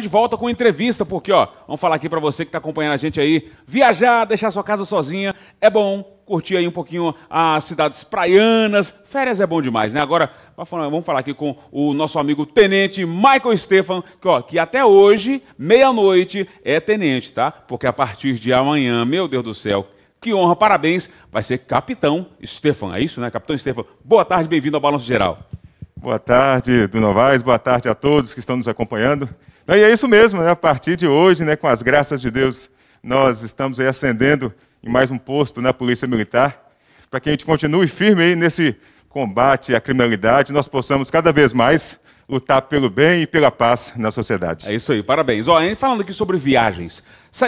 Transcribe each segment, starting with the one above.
de volta com entrevista, porque ó, vamos falar aqui para você que está acompanhando a gente aí, viajar, deixar sua casa sozinha é bom, curtir aí um pouquinho as cidades praianas, férias é bom demais, né? Agora vamos falar aqui com o nosso amigo Tenente Michael Stefan, que ó, que até hoje meia noite é tenente, tá? Porque a partir de amanhã, meu Deus do céu. Que honra, parabéns. Vai ser Capitão Stefan, é isso, né? Capitão Stefan, boa tarde, bem-vindo ao Balanço Geral. Boa tarde, Dunovais, boa tarde a todos que estão nos acompanhando. E é isso mesmo, né? a partir de hoje, né, com as graças de Deus, nós estamos aí ascendendo em mais um posto na Polícia Militar, para que a gente continue firme aí nesse combate à criminalidade, nós possamos cada vez mais lutar pelo bem e pela paz na sociedade. É isso aí, parabéns. Ó, falando aqui sobre viagens,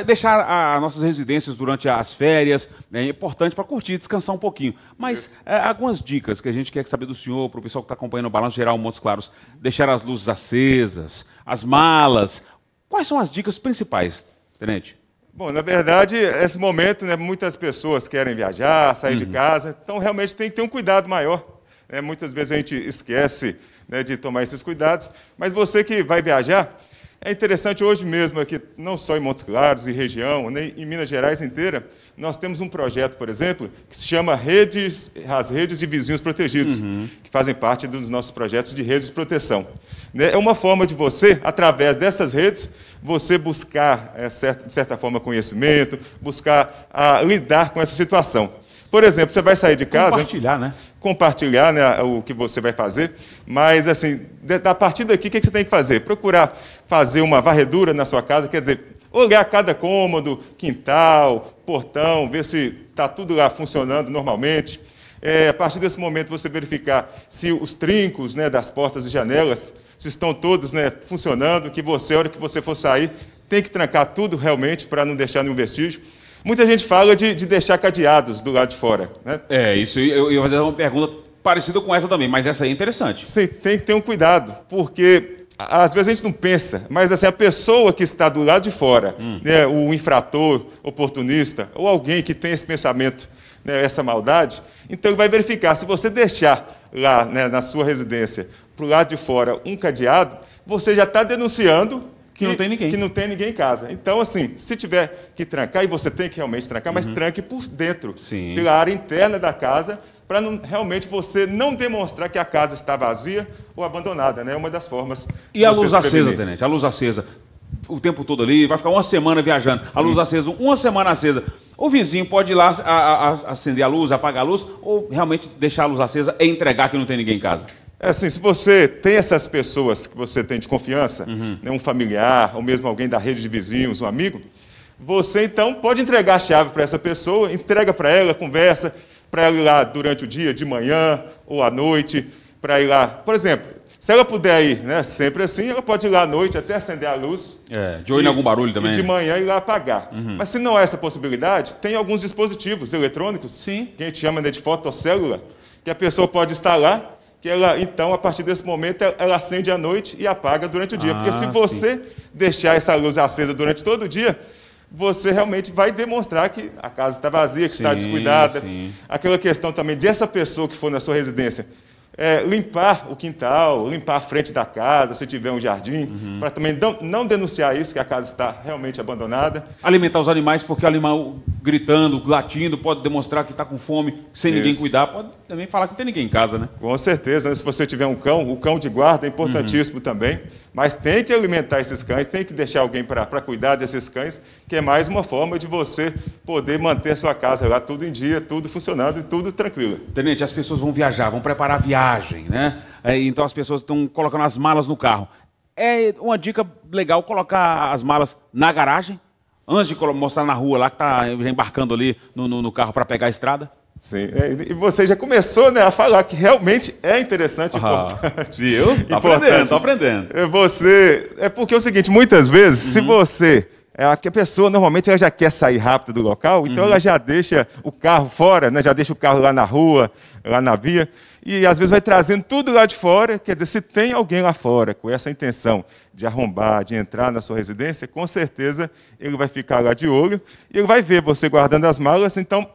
deixar as nossas residências durante as férias né, é importante para curtir, descansar um pouquinho. Mas é, algumas dicas que a gente quer saber do senhor, para o pessoal que está acompanhando o Balanço Geral Montes Claros, deixar as luzes acesas, as malas. Quais são as dicas principais, Tenente? Bom, na verdade, nesse momento, né, muitas pessoas querem viajar, sair uhum. de casa, então realmente tem que ter um cuidado maior. Né? Muitas vezes a gente esquece né, de tomar esses cuidados, mas você que vai viajar, é interessante hoje mesmo aqui, não só em Montes Claros e região, nem em Minas Gerais inteira, nós temos um projeto, por exemplo, que se chama redes, as redes de vizinhos protegidos, uhum. que fazem parte dos nossos projetos de redes de proteção. Né, é uma forma de você, através dessas redes, você buscar, é, de certa forma, conhecimento, buscar ah, lidar com essa situação. Por exemplo, você vai sair de casa. Compartilhar, né? Compartilhar né, o que você vai fazer. Mas, assim, a partir daqui, o que você tem que fazer? Procurar fazer uma varredura na sua casa, quer dizer, olhar cada cômodo, quintal, portão, ver se está tudo lá funcionando normalmente. É, a partir desse momento, você verificar se os trincos né, das portas e janelas se estão todos né, funcionando, que você, a hora que você for sair, tem que trancar tudo realmente para não deixar nenhum vestígio. Muita gente fala de, de deixar cadeados do lado de fora. Né? É, isso. Eu, ia fazer uma pergunta parecida com essa também, mas essa aí é interessante. Sim, tem que ter um cuidado, porque às vezes a gente não pensa, mas assim, a pessoa que está do lado de fora, hum. né, o infrator, oportunista, ou alguém que tem esse pensamento, né, essa maldade, então ele vai verificar. Se você deixar lá né, na sua residência, para o lado de fora, um cadeado, você já está denunciando que, não tem ninguém. Que não tem ninguém em casa. Então, assim, se tiver que trancar, e você tem que realmente trancar, mas uhum. tranque por dentro, Sim. pela área interna da casa, para realmente você não demonstrar que a casa está vazia ou abandonada, né? É uma das formas. E a luz acesa, tenente, a luz acesa. O tempo todo ali, vai ficar uma semana viajando, a luz uhum. acesa, uma semana acesa. O vizinho pode ir lá a, a, a acender a luz, apagar a luz, ou realmente deixar a luz acesa e entregar que não tem ninguém em casa? É assim, se você tem essas pessoas que você tem de confiança, uhum. né, um familiar, ou mesmo alguém da rede de vizinhos, um amigo, você então pode entregar a chave para essa pessoa, entrega para ela, conversa, para ela ir lá durante o dia, de manhã ou à noite, para ir lá. Por exemplo, se ela puder ir né, sempre assim, ela pode ir lá à noite até acender a luz. É, de olho e, em algum barulho também. E de né? manhã ir lá apagar. Uhum. Mas se não há é essa possibilidade, tem alguns dispositivos eletrônicos, Sim. que a gente chama né, de fotocélula, que a pessoa pode instalar que ela, então, a partir desse momento, ela acende à noite e apaga durante o dia. Ah, Porque se você sim. deixar essa luz acesa durante todo o dia, você realmente vai demonstrar que a casa está vazia, que sim, está descuidada. Sim. Aquela questão também de essa pessoa que for na sua residência. É, limpar o quintal, limpar a frente da casa, se tiver um jardim, uhum. para também não, não, denunciar isso, que a casa está realmente abandonada. Alimentar os animais, porque o animal gritando, latindo, pode demonstrar que está com fome, sem Isso. ninguém cuidar, pode também falar que não tem ninguém em casa, né? Com certeza, né? se você tiver um cão, o cão de guarda é importantíssimo uhum. também, mas tem que alimentar esses cães, tem que deixar alguém para cuidar desses cães, que é mais uma forma de você poder manter a sua casa lá tudo em dia, tudo funcionando e tudo tranquilo. Tenente, as pessoas vão viajar, vão preparar a viagem, né? É, então as pessoas estão colocando as malas no carro. É uma dica legal colocar as malas na garagem? Antes de mostrar na rua lá que está é. embarcando ali no, no, no carro para pegar a estrada? Sim, é, e você já começou né, a falar que realmente é interessante e ah, importante. Viu? aprendendo, estou aprendendo. É, você, é porque é o seguinte, muitas vezes, uhum. se você é a pessoa normalmente ela já quer sair rápido do local, então uhum. ela já deixa o carro fora, né? já deixa o carro lá na rua, lá na via e às vezes vai trazendo tudo lá de fora. Quer dizer, se tem alguém lá fora com essa intenção de arrombar, de entrar na sua residência, com certeza ele vai ficar lá de olho e ele vai ver você guardando as malas. Então,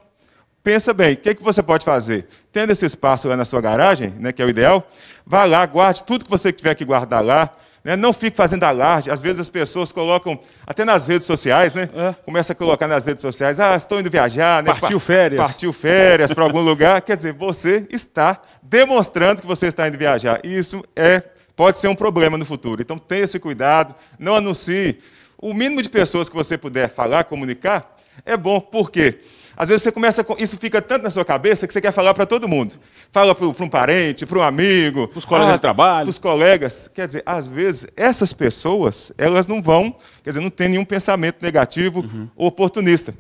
pensa bem, o que, é que você pode fazer? Tendo esse espaço lá na sua garagem, né, que é o ideal, vá lá, guarde tudo que você tiver que guardar lá, né? Não fique fazendo alarde. Às vezes as pessoas colocam, até nas redes sociais, né? É. Começa a colocar nas redes sociais, ah, estou indo viajar, né? Partiu férias. Partiu férias para algum lugar. Quer dizer, você está demonstrando que você está indo viajar. Isso é, pode ser um problema no futuro. Então tenha esse cuidado, não anuncie. O mínimo de pessoas que você puder falar, comunicar, é bom. Por quê? Porque às vezes você começa com, isso fica tanto na sua cabeça que você quer falar para todo mundo. Fala para um parente, para um amigo, para os colegas ah, de trabalho, para os colegas. Quer dizer, às vezes essas pessoas elas não vão, quer dizer, não tem nenhum pensamento negativo uhum. ou oportunista.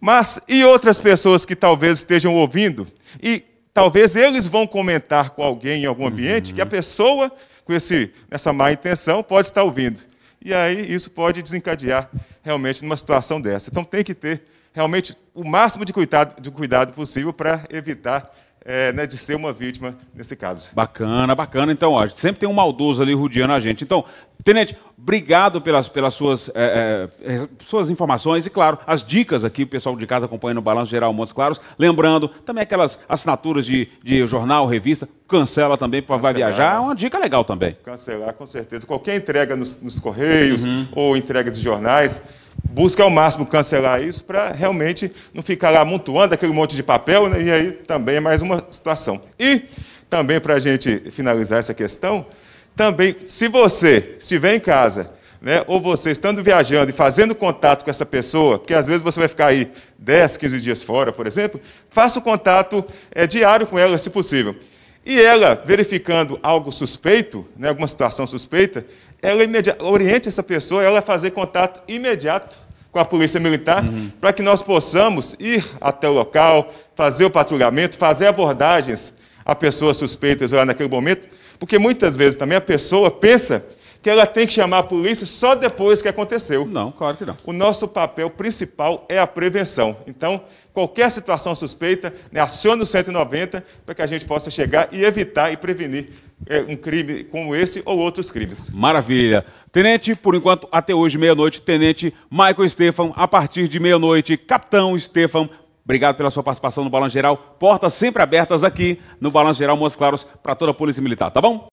Mas e outras pessoas que talvez estejam ouvindo e talvez eles vão comentar com alguém em algum ambiente uhum. que a uhum. pessoa com esse, essa má intenção pode estar ouvindo. E aí isso pode desencadear realmente numa situação dessa. Então tem que ter realmente o máximo de cuidado, de cuidado possível para evitar é, né, de ser uma vítima nesse caso. Bacana, bacana. Então, ó, sempre tem um maldoso ali rodeando a gente. Então, Tenente, obrigado pelas, pelas suas, é, é, é suas informações e, claro, as dicas aqui, o pessoal de casa acompanhando o Balanço Geral Montes Claros. Lembrando, também aquelas assinaturas de, de jornal, revista, cancela também para viajar, é uma dica legal também. Cancelar, com certeza. Qualquer entrega nos, nos correios uhum. ou entregas de jornais, busca ao máximo cancelar isso para realmente não ficar lá amontoando aquele monte de papel, né? e aí também é mais uma situação. E, também para a gente finalizar essa questão, também, se você estiver em casa, né, ou você estando viajando e fazendo contato com essa pessoa, porque às vezes você vai ficar aí 10, 15 dias fora, por exemplo, faça o contato é, diário com ela, se possível. E ela, verificando algo suspeito, né, alguma situação suspeita, ela é oriente essa pessoa, ela fazer contato imediato com a polícia militar, uhum. para que nós possamos ir até o local, fazer o patrulhamento, fazer abordagens a pessoas suspeitas lá naquele momento, porque muitas vezes também a pessoa pensa que ela tem que chamar a polícia só depois que aconteceu. Não, claro que não. O nosso papel principal é a prevenção. Então, qualquer situação suspeita, né, acione o 190 para que a gente possa chegar e evitar e prevenir é um crime como esse ou outros crimes. Maravilha. Tenente, por enquanto, até hoje, meia-noite, Tenente Michael Stefan, a partir de meia-noite, Capitão Stefan, Obrigado pela sua participação no Balanço Geral. Portas sempre abertas aqui no Balanço Geral Montes Claros para toda a Polícia Militar, tá bom?